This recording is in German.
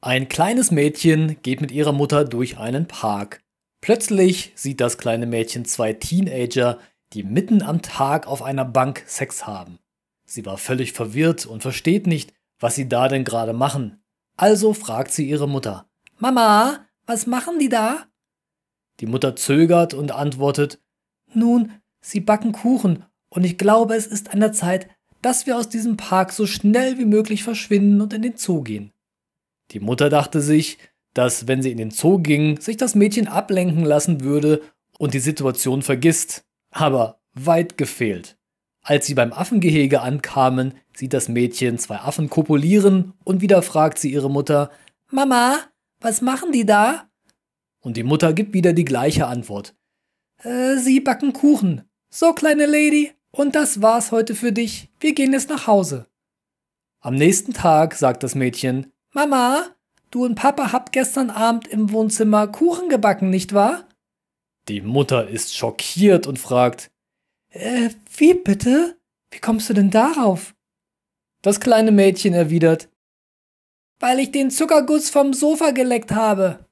Ein kleines Mädchen geht mit ihrer Mutter durch einen Park. Plötzlich sieht das kleine Mädchen zwei Teenager, die mitten am Tag auf einer Bank Sex haben. Sie war völlig verwirrt und versteht nicht, was sie da denn gerade machen. Also fragt sie ihre Mutter. Mama, was machen die da? Die Mutter zögert und antwortet Nun, sie backen Kuchen, und ich glaube, es ist an der Zeit, dass wir aus diesem Park so schnell wie möglich verschwinden und in den Zoo gehen. Die Mutter dachte sich, dass wenn sie in den Zoo ging, sich das Mädchen ablenken lassen würde und die Situation vergisst. Aber weit gefehlt. Als sie beim Affengehege ankamen, sieht das Mädchen zwei Affen kopulieren und wieder fragt sie ihre Mutter, Mama, was machen die da? Und die Mutter gibt wieder die gleiche Antwort. Äh, sie backen Kuchen. So, kleine Lady, und das war's heute für dich. Wir gehen jetzt nach Hause. Am nächsten Tag sagt das Mädchen, Mama, du und Papa habt gestern Abend im Wohnzimmer Kuchen gebacken, nicht wahr? Die Mutter ist schockiert und fragt, äh, wie bitte? Wie kommst du denn darauf? Das kleine Mädchen erwidert, weil ich den Zuckerguss vom Sofa geleckt habe.